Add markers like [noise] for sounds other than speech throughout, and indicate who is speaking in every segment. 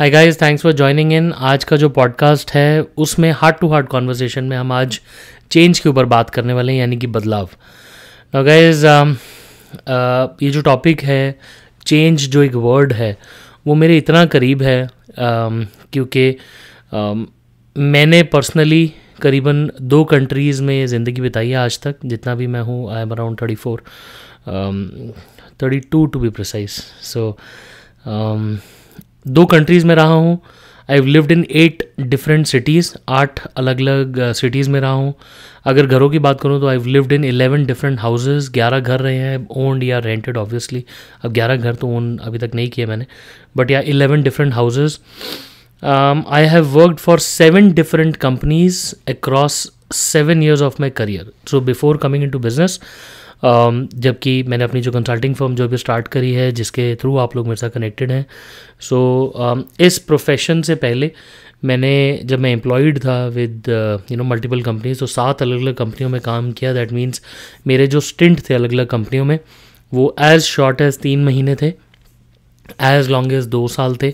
Speaker 1: hi guys thanks for joining in आज का जो पॉडकास्ट है उसमें हार्ट टू हार्ट कॉन्वर्सेशन में हम आज चेंज के ऊपर बात करने वाले हैं यानी कि बदलाव नाउ गाइस um, uh, ये जो टॉपिक है चेंज जो एक वर्ड है वो मेरे इतना करीब है um, क्योंकि um, मैंने पर्सनली करीबन दो कंट्रीज़ में ज़िंदगी बिताई है आज तक जितना भी मैं हूँ I am around thirty four thirty two to be precise so दो कंट्रीज़ में रहा हूँ I lived in eight different cities आठ अलग अलग सिटीज़ में रहा हूँ अगर घरों की बात करूँ तो I lived in eleven different houses ग्यारह घर रहे हैं ओन्ड या रेंटेड ऑब्वियसली अब ग्यारह घर तो ओन अभी तक नहीं किए मैंने but yeah eleven different houses I have worked for seven different companies across seven years of my career so before coming into business Um, जबकि मैंने अपनी जो कंसल्टिंग फर्म जो भी स्टार्ट करी है जिसके थ्रू आप लोग मेरे साथ कनेक्टेड हैं सो so, um, इस प्रोफेशन से पहले मैंने जब मैं एम्प्लॉयड था with you know multiple companies तो सात अलग अलग कंपनियों में काम किया दैट मीन्स मेरे जो स्टिंट थे अलग अलग कंपनियों में वो एज शॉर्ट एज तीन महीने थे एज लॉन्ग एज दो साल थे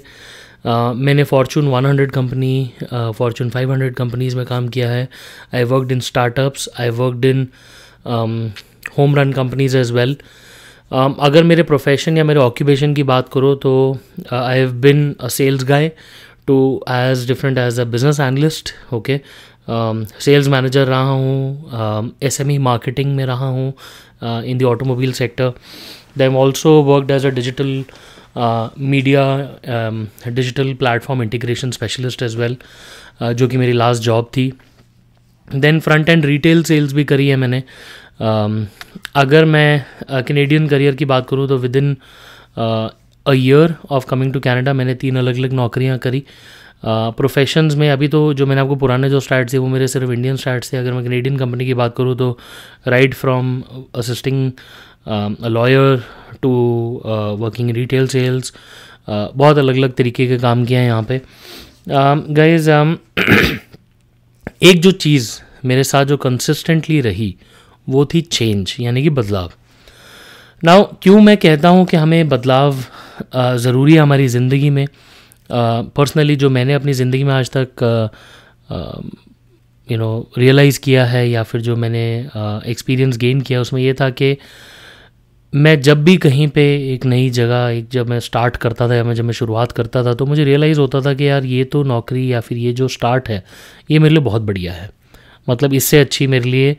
Speaker 1: Uh, मैंने फॉर्चून 100 कंपनी फॉर्चून 500 कंपनीज़ में काम किया है I worked in startups I worked in home run companies as well अगर मेरे प्रोफेशन या मेरे ऑक्यूपेशन की बात करो तो I have been a sales guy to as different as a business analyst okay sales manager रहा हूँ एस एम ई मार्केटिंग में रहा हूँ in the automobile sector then also worked as a digital media digital platform integration specialist as well जो कि मेरी last job थी then front end retail sales भी करी है मैंने Um, अगर मैं कैनेडियन uh, करियर की बात करूँ तो within a year of coming to Canada मैंने तीन अलग अलग नौकरियाँ करी प्रोफेशंस uh, में अभी तो जो मैंने आपको पुराने जो स्टार्ट थे वो मेरे सिर्फ इंडियन स्टार्ट थे अगर मैं कैनेडियन कंपनी की बात करूँ तो right from assisting lawyer to working retail sales बहुत अलग अलग तरीके के काम किए हैं यहाँ पे गाइज uh, um, um [clears throat] एक जो चीज़ मेरे साथ जो कंसिस्टेंटली रही uh, वो थी चेंज यानी कि बदलाव नाउ क्यों मैं कहता हूँ कि हमें बदलाव ज़रूरी है हमारी ज़िंदगी में पर्सनली जो मैंने अपनी ज़िंदगी में आज तक यू नो रियलाइज़ किया है या फिर जो मैंने एक्सपीरियंस गेन किया उसमें ये था कि मैं जब भी कहीं पे एक नई जगह एक जब मैं स्टार्ट करता था या मैं जब मैं शुरुआत करता था तो मुझे रियलाइज़ होता था कि यार ये तो नौकरी या फिर ये जो स्टार्ट है ये मेरे लिए बहुत बढ़िया है मतलब इससे अच्छी मेरे लिए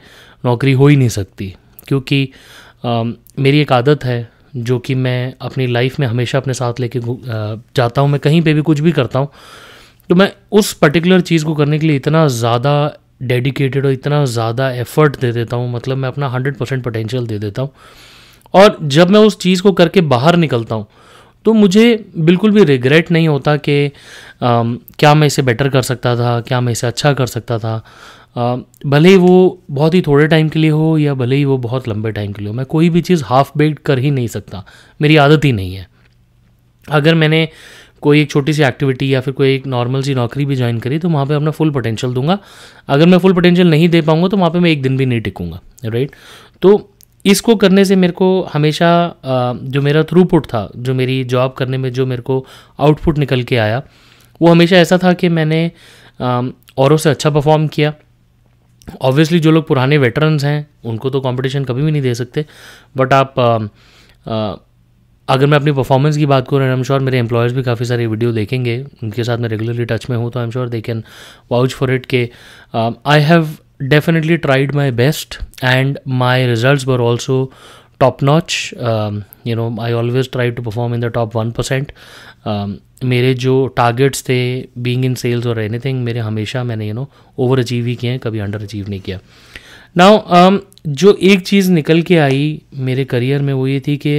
Speaker 1: नौकरी हो ही नहीं सकती क्योंकि आ, मेरी एक आदत है जो कि मैं अपनी लाइफ में हमेशा अपने साथ लेके जाता हूँ मैं कहीं पे भी कुछ भी करता हूँ तो मैं उस पर्टिकुलर चीज़ को करने के लिए इतना ज़्यादा डेडिकेटेड और इतना ज़्यादा एफर्ट दे देता हूँ मतलब मैं अपना हंड्रेड परसेंट पोटेंशियल दे देता हूँ और जब मैं उस चीज़ को करके बाहर निकलता हूँ तो मुझे बिल्कुल भी रिग्रेट नहीं होता कि क्या मैं इसे बेटर कर सकता था क्या मैं इसे अच्छा कर सकता था भले ही वो बहुत ही थोड़े टाइम के लिए हो या भले ही वो बहुत लंबे टाइम के लिए हो मैं कोई भी चीज़ हाफ बेड कर ही नहीं सकता मेरी आदत ही नहीं है अगर मैंने कोई एक छोटी सी एक्टिविटी या फिर कोई एक नॉर्मल सी नौकरी भी ज्वाइन करी तो वहाँ पे अपना फुल पोटेंशियल दूंगा अगर मैं फुल पोटेंशियल नहीं दे पाऊँगा तो वहाँ पे मैं एक दिन भी नहीं टिकूँगा राइट तो इसको करने से मेरे को हमेशा जो मेरा थ्रूपुट था जो मेरी जॉब करने में जो मेरे को आउटपुट निकल के आया वो हमेशा ऐसा था कि मैंने औरों से अच्छा परफॉर्म किया ऑब्वियसली जो लोग पुराने वेटरन्स हैं उनको तो कंपटीशन कभी भी नहीं दे सकते बट आप आ, आ, अगर मैं अपनी परफॉर्मेंस की बात करूँ आई एम श्योर मेरे एम्प्लॉयज भी काफ़ी सारे वीडियो देखेंगे उनके साथ मैं रेगुलरली टच में हूँ तो I am sure they can vouch for it के I have definitely tried my best and my result were also top notch you know I always try to perform in the top one percent मेरे जो targets थे being in sales और anything मेरे हमेशा मैंने you know over achieve ही किए हैं कभी अंडर अचीव नहीं किया नाउ um, जो एक चीज़ निकल के आई मेरे करियर में वो ये थी कि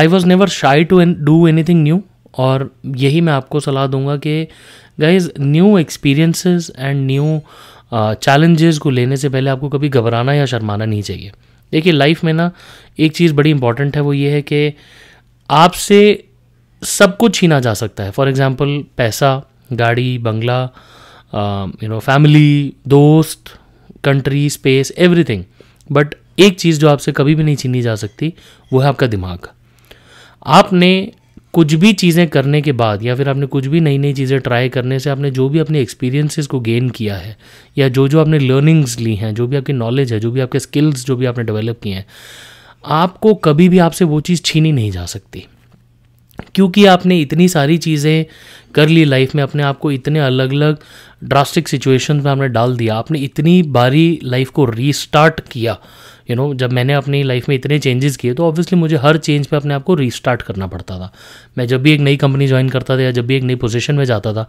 Speaker 1: I was never shy to do anything new और यही मैं आपको सलाह दूंगा कि guys new experiences and new challenges को लेने से पहले आपको कभी घबराना या शर्माना नहीं चाहिए देखिए लाइफ में ना एक चीज़ बड़ी इंपॉर्टेंट है वो ये है कि आपसे सब कुछ छीना जा सकता है फॉर एग्ज़ाम्पल पैसा गाड़ी बंगला यू नो फैमिली दोस्त कंट्री स्पेस एवरीथिंग बट एक चीज़ जो आपसे कभी भी नहीं छीनी जा सकती वो है आपका दिमाग आपने कुछ भी चीज़ें करने के बाद या फिर आपने कुछ भी नई नई चीज़ें ट्राई करने से आपने जो भी अपने एक्सपीरियंसेस को गेन किया है या जो जो आपने लर्निंग्स ली हैं जो भी आपकी नॉलेज है जो भी आपके स्किल्स जो भी आपने डेवलप किए हैं आपको कभी भी आपसे वो चीज़ छीनी नहीं जा सकती क्योंकि आपने इतनी सारी चीज़ें कर ली लाइफ में अपने आप को इतने अलग अलग ड्रास्टिक सिचुएशन में आपने डाल दिया आपने इतनी बारी लाइफ को रीस्टार्ट किया यू नो जब मैंने अपनी लाइफ में इतने चेंजेस किए तो ऑब्वियसली मुझे हर चेंज पे अपने आप को रीस्टार्ट करना पड़ता था मैं जब भी एक नई कंपनी ज्वाइन करता था या जब भी एक नई पोजीशन में जाता था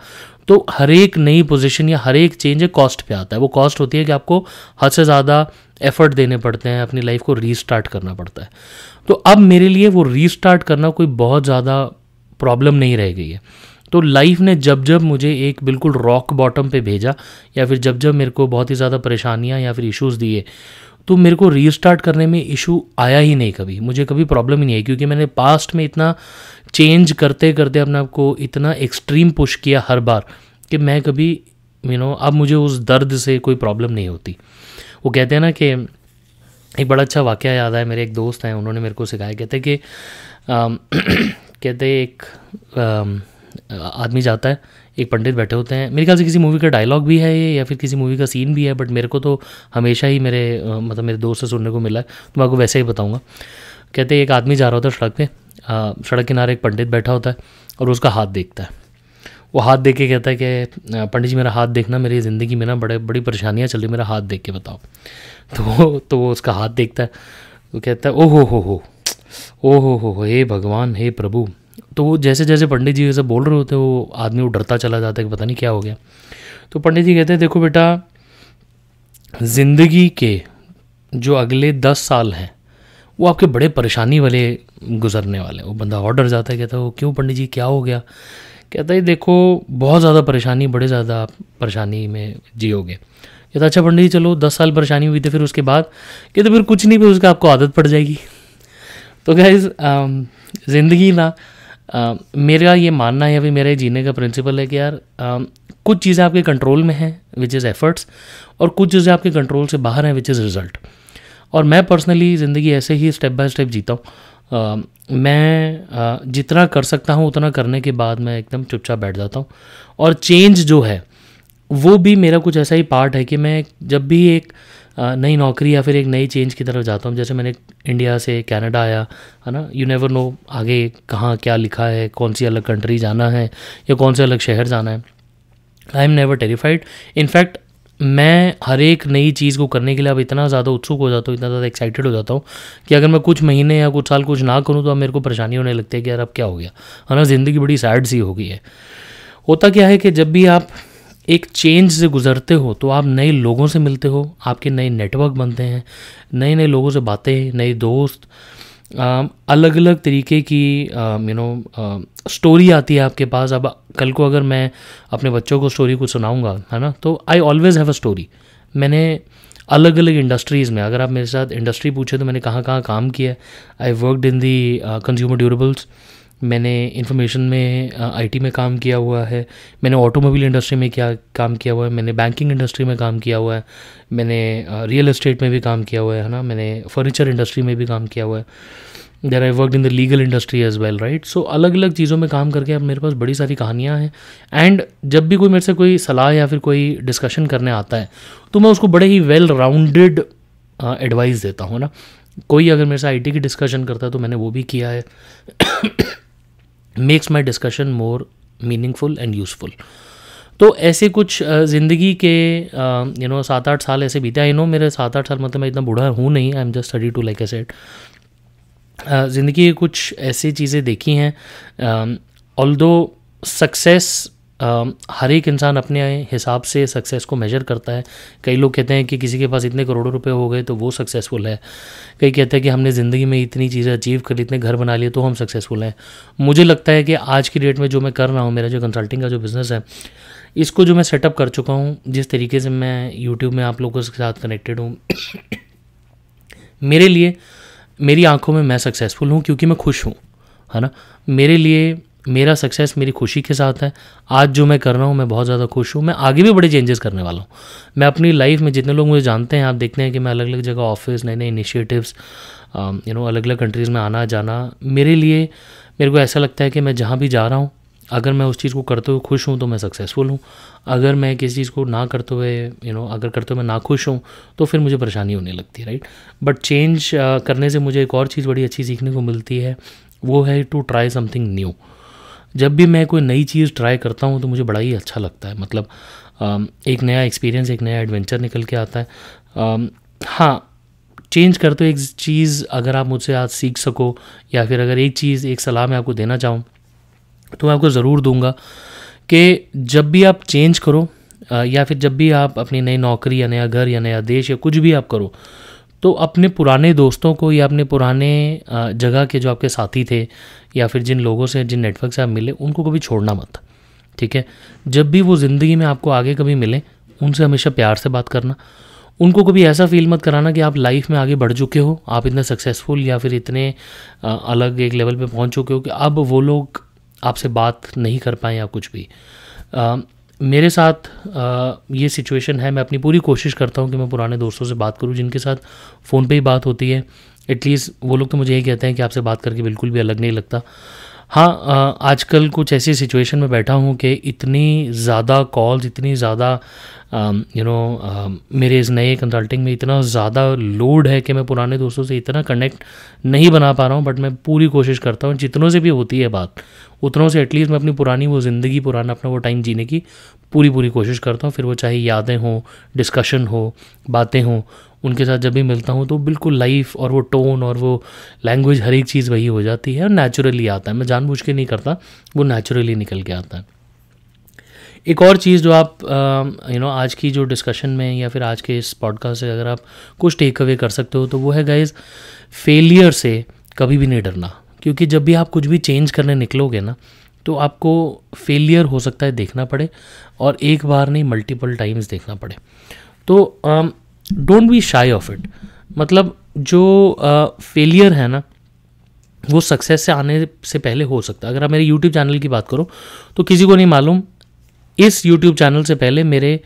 Speaker 1: तो हर एक नई पोजीशन या हर एक चेंज एक कॉस्ट पे आता है वो कॉस्ट होती है कि आपको हद से ज़्यादा एफर्ट देने पड़ते हैं अपनी लाइफ को रीस्टार्ट करना पड़ता है तो अब मेरे लिए वो रीस्टार्ट करना कोई बहुत ज़्यादा प्रॉब्लम नहीं रह गई है तो लाइफ ने जब जब मुझे एक बिल्कुल रॉक बॉटम पे भेजा या फिर जब जब मेरे को बहुत ही ज़्यादा परेशानियाँ या फिर इश्यूज़ दिए तो मेरे को रीस्टार्ट करने में इशू आया ही नहीं कभी मुझे कभी प्रॉब्लम ही नहीं आई क्योंकि मैंने पास्ट में इतना चेंज करते करते अपने आप को इतना एक्सट्रीम पुश किया हर बार कि मैं कभी यू नो अब मुझे उस दर्द से कोई प्रॉब्लम नहीं होती वो कहते हैं ना कि एक बड़ा अच्छा वाक्य याद आया मेरे एक दोस्त हैं उन्होंने मेरे को सिखाया कहते कि [clears throat] कहते एक आ, आदमी जाता है एक पंडित बैठे होते हैं मेरे ख्याल से किसी मूवी का डायलॉग भी है ये या फिर किसी मूवी का सीन भी है बट मेरे को तो हमेशा ही मेरे मतलब मेरे दोस्त से सुनने को मिला है तो मैं आपको वैसे ही बताऊँगा कहते हैं एक आदमी जा रहा होता है सड़क पर सड़क किनारे एक पंडित बैठा होता है और उसका हाथ देखता है वो हाथ देख के कहता है कि पंडित जी मेरा हाथ देखना मेरी ज़िंदगी में ना बड़े बड़ी परेशानियाँ चल रही मेरा हाथ देख के बताओ [laughs] तो वो तो वो उसका हाथ देखता है वो कहता है ओ हो हो हो ओ हो हो हे भगवान हे प्रभु तो वो जैसे जैसे पंडित जी जैसे बोल रहे होते वो आदमी वो डरता चला जाता है कि पता नहीं क्या हो गया तो पंडित जी कहते हैं देखो बेटा ज़िंदगी के जो अगले दस साल हैं वो आपके बड़े परेशानी वाले गुजरने वाले वो बंदा ऑर्डर जाता है कहता है वो क्यों पंडित जी क्या हो गया कहता है देखो बहुत ज़्यादा परेशानी बड़े ज़्यादा परेशानी में जियोगे कहता अच्छा पंडित जी चलो दस साल परेशानी हुई थी तो फिर उसके बाद कहते फिर कुछ नहीं फिर उसका आपको आदत पड़ जाएगी तो क्या um, ज़िंदगी ना आ, मेरा ये मानना है अभी मेरे जीने का प्रिंसिपल है कि यार आ, कुछ चीज़ें आपके कंट्रोल में हैं विच इज़ एफर्ट्स और कुछ चीज़ें आपके कंट्रोल से बाहर हैं विच इज़ रिज़ल्ट और मैं पर्सनली ज़िंदगी ऐसे ही स्टेप बाय स्टेप जीता हूँ मैं जितना कर सकता हूँ उतना करने के बाद मैं एकदम चुपचाप बैठ जाता हूँ और चेंज जो है वो भी मेरा कुछ ऐसा ही पार्ट है कि मैं जब भी एक नई नौकरी या फिर एक नई चेंज की तरफ जाता हूँ जैसे मैंने इंडिया से कनाडा आया है ना यू नेवर नो आगे कहाँ क्या लिखा है कौन सी अलग कंट्री जाना है या कौन से अलग शहर जाना है I am never terrified in fact मैं हर एक नई चीज़ को करने के लिए अब इतना ज़्यादा उत्सुक हो जाता हूँ इतना ज़्यादा एक्साइटेड हो जाता हूँ कि अगर मैं कुछ महीने या कुछ साल कुछ ना करूँ तो अब मेरे को परेशानी होने लगती है कि यार अब क्या हो गया है ना ज़िंदगी बड़ी सैड सी हो गई है होता क्या है कि जब भी आप एक चेंज से गुजरते हो तो आप नए लोगों से मिलते हो आपके नए नेटवर्क बनते हैं नए नए लोगों से बातें नए दोस्त अलग अलग तरीके की यू नो स्टोरी आती है आपके पास अब कल को अगर मैं अपने बच्चों को स्टोरी को सुनाऊंगा है ना तो I always have a story मैंने अलग अलग इंडस्ट्रीज़ में अगर आप मेरे साथ इंडस्ट्री पूछे तो मैंने कहाँ कहाँ काम किया I worked in the consumer durables मैंने इंफॉर्मेशन में आईटी में काम किया हुआ है मैंने ऑटोमोबाइल इंडस्ट्री में क्या काम किया हुआ है मैंने बैंकिंग इंडस्ट्री में काम किया हुआ है मैंने रियल इस्टेट में भी काम किया हुआ है ना मैंने फर्नीचर इंडस्ट्री में भी काम किया हुआ है there I work in the legal industry as well right so अलग अलग चीज़ों में काम करके अब मेरे पास बड़ी सारी कहानियाँ हैं एंड जब भी कोई मेरे से कोई सलाह या फिर कोई डिस्कशन करने आता है तो मैं उसको बड़े ही वेल राउंडेड एडवाइस देता हूँ ना कोई अगर मेरे से आई की डिस्कशन करता है तो मैंने वो भी किया है makes my discussion more meaningful and useful तो ऐसे कुछ ज़िंदगी के यू नो सात आठ साल ऐसे बीते आई नो मेरे सात आठ साल मतलब मैं इतना बूढ़ा हूँ नहीं I am just study to like a set ज़िंदगी कुछ ऐसी चीज़ें देखी हैं ऑल दो सक्सेस हर एक इंसान अपने हिसाब से सक्सेस को मेजर करता है कई लोग कहते हैं कि किसी के पास इतने करोड़ों रुपए हो गए तो वो सक्सेसफुल है कई कहते हैं कि हमने ज़िंदगी में इतनी चीज़ें अचीव कर ली इतने घर बना लिए तो हम सक्सेसफुल हैं मुझे लगता है कि आज की डेट में जो मैं कर रहा हूँ मेरा जो कंसल्टिंग का जो बिज़नेस है इसको जो मैं सेटअप कर चुका हूँ जिस तरीके से मैं यूट्यूब में आप लोगों के साथ कनेक्टेड हूँ मेरे लिए मेरी आंखों में मैं सक्सेसफुल हूँ क्योंकि मैं खुश हूँ है ना मेरे लिए मेरा सक्सेस मेरी खुशी के साथ है आज जो मैं कर रहा हूँ मैं बहुत ज़्यादा खुश हूँ मैं आगे भी बड़े चेंजेस करने वाला हूँ मैं अपनी लाइफ में जितने लोग मुझे जानते हैं आप देखते हैं कि मैं अलग अलग जगह ऑफिस नए नए इनिशिएटिव्स यू नो अलग अलग कंट्रीज़ में आना जाना मेरे लिए मेरे को ऐसा लगता है कि मैं जहाँ भी जा रहा हूँ अगर मैं उस चीज़ को करते हुए खुश हूँ तो मैं सक्सेसफुल हूँ अगर मैं किसी चीज़ को ना करते हुए यू नो अगर करते हुए मैं ना खुश हूँ तो फिर मुझे परेशानी होने लगती है राइट बट चेंज करने से मुझे एक और चीज़ बड़ी अच्छी सीखने को मिलती है वो है टू ट्राई समथिंग न्यू जब भी मैं कोई नई चीज़ ट्राई करता हूँ तो मुझे बड़ा ही अच्छा लगता है मतलब एक नया एक्सपीरियंस एक नया एडवेंचर निकल के आता है हाँ चेंज कर तो एक चीज़ अगर आप मुझसे आज सीख सको या फिर अगर एक चीज़ एक सलाह मैं आपको देना चाहूँ तो मैं आपको ज़रूर दूंगा कि जब भी आप चेंज करो या फिर जब भी आप अपनी नई नौकरी या नया घर या नया देश या कुछ भी आप करो तो अपने पुराने दोस्तों को या अपने पुराने जगह के जो आपके साथी थे या फिर जिन लोगों से जिन नेटवर्क से आप मिले उनको कभी छोड़ना मत ठीक है जब भी वो ज़िंदगी में आपको आगे कभी मिले उनसे हमेशा प्यार से बात करना उनको कभी ऐसा फील मत कराना कि आप लाइफ में आगे बढ़ चुके हो आप इतने सक्सेसफुल या फिर इतने अलग एक लेवल पे पहुंच चुके हो कि अब वो लोग आपसे बात नहीं कर पाए या कुछ भी मेरे साथ आ, ये सिचुएशन है मैं अपनी पूरी कोशिश करता हूँ कि मैं पुराने दोस्तों से बात करूँ जिनके साथ फ़ोन पे ही बात होती है एटलीस्ट वो लोग तो मुझे यही कहते हैं कि आपसे बात करके बिल्कुल भी अलग नहीं लगता हाँ आजकल कुछ ऐसी सिचुएशन में बैठा हूँ कि इतनी ज़्यादा कॉल्स इतनी ज़्यादा यू नो मेरे इस नए कंसल्टिंग में इतना ज़्यादा लोड है कि मैं पुराने दोस्तों से इतना कनेक्ट नहीं बना पा रहा हूँ बट मैं पूरी कोशिश करता हूँ जितनों से भी होती है बात उतनों से एटलीस्ट मैं अपनी पुरानी वो ज़िंदगी पुराना अपना वो टाइम जीने की पूरी पूरी कोशिश करता हूँ फिर वो चाहे यादें हों डिस्कशन हो बातें हों उनके साथ जब भी मिलता हूँ तो बिल्कुल लाइफ और वो टोन और वो लैंग्वेज हर एक चीज़ वही हो जाती है और नेचुरली आता है मैं जानबूझ के नहीं करता वो नेचुरली निकल के आता है एक और चीज़ जो आप यू नो आज की जो डिस्कशन में या फिर आज के इस पॉडकास्ट से अगर आप कुछ टेक अवे कर सकते हो तो वो है गाइज फेलियर से कभी भी नहीं डरना क्योंकि जब भी आप कुछ भी चेंज करने निकलोगे ना तो आपको फेलियर हो सकता है देखना पड़े और एक बार नहीं मल्टीपल टाइम्स देखना पड़े तो don't be shy of it मतलब जो फेलियर है ना वो सक्सेस से आने से पहले हो सकता है अगर आप मेरे यूट्यूब चैनल की बात करो तो किसी को नहीं मालूम इस यूट्यूब चैनल से पहले मेरे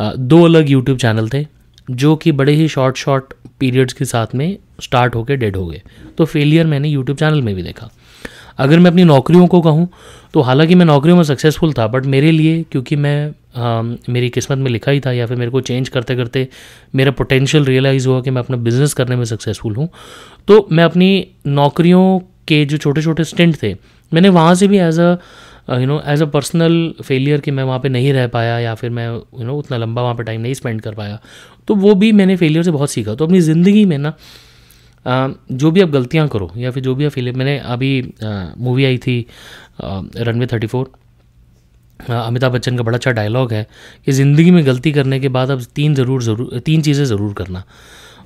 Speaker 1: दो अलग यूट्यूब चैनल थे जो कि बड़े ही शॉर्ट शॉर्ट पीरियड्स के साथ में स्टार्ट होकर डेड हो गए तो फेलियर मैंने यूट्यूब चैनल में भी देखा अगर मैं अपनी नौकरियों को कहूँ तो हालांकि मैं नौकरियों में सक्सेसफुल था बट मेरे लिए क्योंकि मैं Um, मेरी किस्मत में लिखा ही था या फिर मेरे को चेंज करते करते मेरा पोटेंशियल रियलाइज़ हुआ कि मैं अपना बिज़नेस करने में सक्सेसफुल हूँ तो मैं अपनी नौकरियों के जो छोटे छोटे स्टेंट थे मैंने वहाँ से भी as a you know as a personal failure कि मैं वहाँ पे नहीं रह पाया या फिर मैं यू you नो know, उतना लंबा वहाँ पे टाइम नहीं स्पेंड कर पाया तो वो भी मैंने फेलियर से बहुत सीखा तो अपनी ज़िंदगी में ना uh, जो भी आप गलतियाँ करो या फिर जो भी आप फेलियर मैंने अभी मूवी uh, आई थी रनवे थर्टी फोर हाँ, अमिताभ बच्चन का बड़ा अच्छा डायलॉग है कि ज़िंदगी में गलती करने के बाद अब तीन ज़रूर ज़रूर तीन चीज़ें ज़रूर करना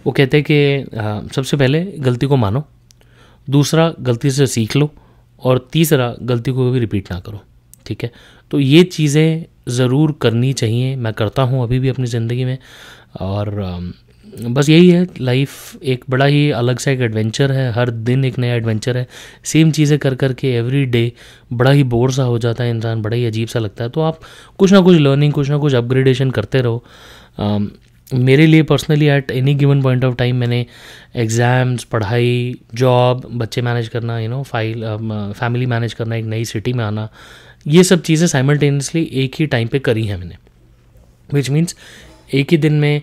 Speaker 1: वो कहते हैं कि हाँ, सबसे पहले गलती को मानो दूसरा गलती से सीख लो और तीसरा गलती को कभी रिपीट ना करो ठीक है तो ये चीज़ें ज़रूर करनी चाहिए मैं करता हूँ अभी भी अपनी ज़िंदगी में और बस यही है लाइफ एक बड़ा ही अलग सा एक एडवेंचर है हर दिन एक नया एडवेंचर है सेम चीज़ें कर कर के एवरी डे बड़ा ही बोर सा हो जाता है इंसान बड़ा ही अजीब सा लगता है तो आप कुछ ना कुछ लर्निंग कुछ ना कुछ अपग्रेडेशन करते रहो आ, मेरे लिए personally at any given point of time मैंने एग्ज़ाम्स पढ़ाई जॉब बच्चे मैनेज करना you know file family manage करना एक नई सिटी में आना ये सब चीज़ें साइमल्टेनियसली एक ही टाइम पे करी हैं मैंने विच मीन्स एक ही दिन में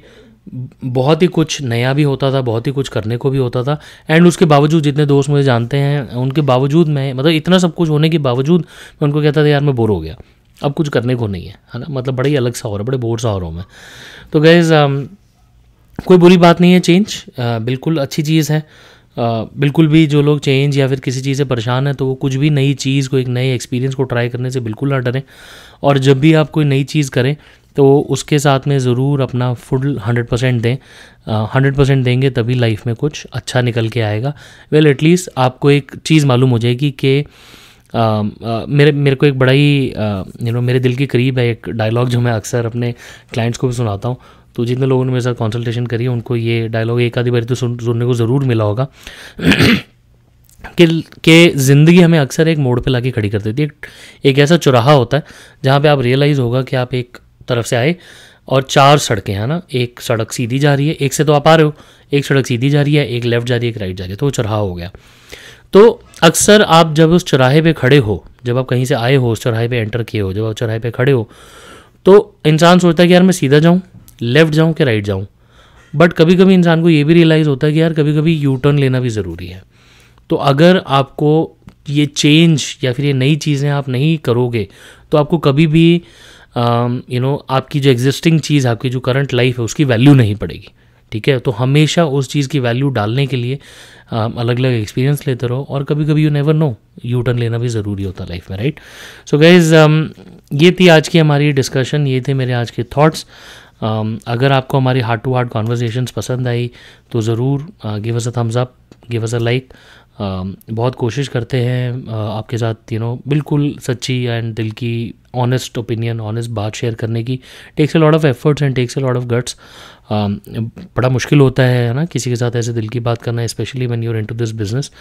Speaker 1: बहुत ही कुछ नया भी होता था बहुत ही कुछ करने को भी होता था एंड उसके बावजूद जितने दोस्त मुझे जानते हैं उनके बावजूद मैं मतलब इतना सब कुछ होने के बावजूद मैं उनको कहता था यार मैं बोर हो गया अब कुछ करने को नहीं है है ना मतलब बड़ा ही अलग सा हो रहा है बड़े बोर सा हो रहा हूँ मैं तो गैज़ um, कोई बुरी बात नहीं है चेंज uh, बिल्कुल अच्छी चीज़ है uh, बिल्कुल भी जो लोग चेंज या फिर किसी चीज़ से परेशान है तो वो कुछ भी नई चीज़ को एक नए एक्सपीरियंस को ट्राई करने से बिल्कुल ना डरें और जब भी आप कोई नई चीज़ करें तो उसके साथ में ज़रूर अपना फुल हंड्रेड परसेंट दें हंड्रेड परसेंट देंगे तभी लाइफ में कुछ अच्छा निकल के आएगा वेल well, एटलीस्ट आपको एक चीज़ मालूम हो जाएगी कि Uh, uh, मेरे मेरे को एक बड़ा ही यू नो मेरे दिल के करीब है एक डायलॉग जो मैं अक्सर अपने क्लाइंट्स को भी सुनाता हूँ तो जितने लोगों ने मेरे साथ कॉन्सल्टेशन करी है उनको ये डायलॉग एक आधी बारी तो सुन सुनने को ज़रूर मिला होगा कि के ज़िंदगी हमें अक्सर एक मोड़ पे लाके खड़ी कर देती है एक ऐसा चौराहा होता है जहाँ पे आप रियलाइज़ होगा कि आप एक तरफ से आए और चार सड़कें हैं ना एक सड़क सीधी जा रही है एक से तो आप आ रहे हो एक सड़क सीधी जा रही है एक लेफ्ट जा रही है एक राइट जा रही है तो वो चौराहा हो गया तो अक्सर आप जब उस चौराहे पे खड़े हो जब आप कहीं से आए हो उस चौराहे पे एंटर किए हो जब आप चौराहे पे खड़े हो तो इंसान सोचता है कि यार मैं सीधा जाऊँ लेफ्ट जाऊँ कि राइट जाऊँ बट कभी कभी इंसान को ये भी रियलाइज़ होता है कि यार कभी कभी यू टर्न लेना भी ज़रूरी है तो अगर आपको ये चेंज या फिर ये नई चीज़ें आप नहीं करोगे तो आपको कभी भी यू um, नो आपकी जो एग्जिस्टिंग चीज़ आपकी जो करंट लाइफ है उसकी वैल्यू नहीं पड़ेगी ठीक है तो हमेशा उस चीज़ की वैल्यू डालने के लिए अलग अलग एक्सपीरियंस लेते रहो और कभी कभी you never know U turn लेना भी ज़रूरी होता है लाइफ में राइट सो गाइज ये थी आज की हमारी डिस्कशन ये थे मेरे आज के थाट्स um, अगर आपको हमारी हार्ट टू हार्ट कॉन्वर्जेशन पसंद आई तो ज़रूर give us a thumbs up give us a like बहुत कोशिश करते हैं आपके साथ यू नो बिल्कुल सच्ची एंड दिल की ऑनेस्ट ओपिनियन ऑनेस्ट बात शेयर करने की takes a lot of efforts and takes a lot of guts बड़ा मुश्किल होता है ना किसी के साथ ऐसे दिल की बात करना specially one you're into this business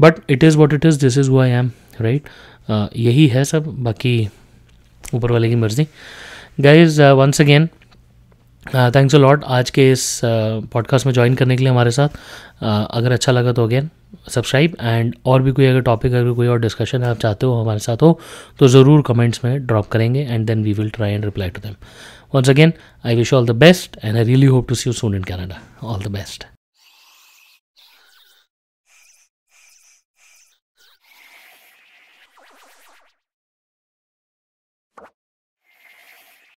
Speaker 1: but it is what it is this is वो आई एम राइट यही है सब बाकी ऊपर वाले की मर्ज़ी guys once again thanks a lot आज के इस पॉडकास्ट uh, में ज्वाइन करने के लिए हमारे साथ uh, अगर अच्छा लगा तो अगेन सब्सक्राइब एंड और भी कोई अगर टॉपिक अगर कोई और डिस्कशन आप चाहते हो हमारे साथ हो तो ज़रूर कमेंट्स में ड्रॉप करेंगे and then we will try and reply to them once again I wish all the best and I really hope to see you soon in Canada all the best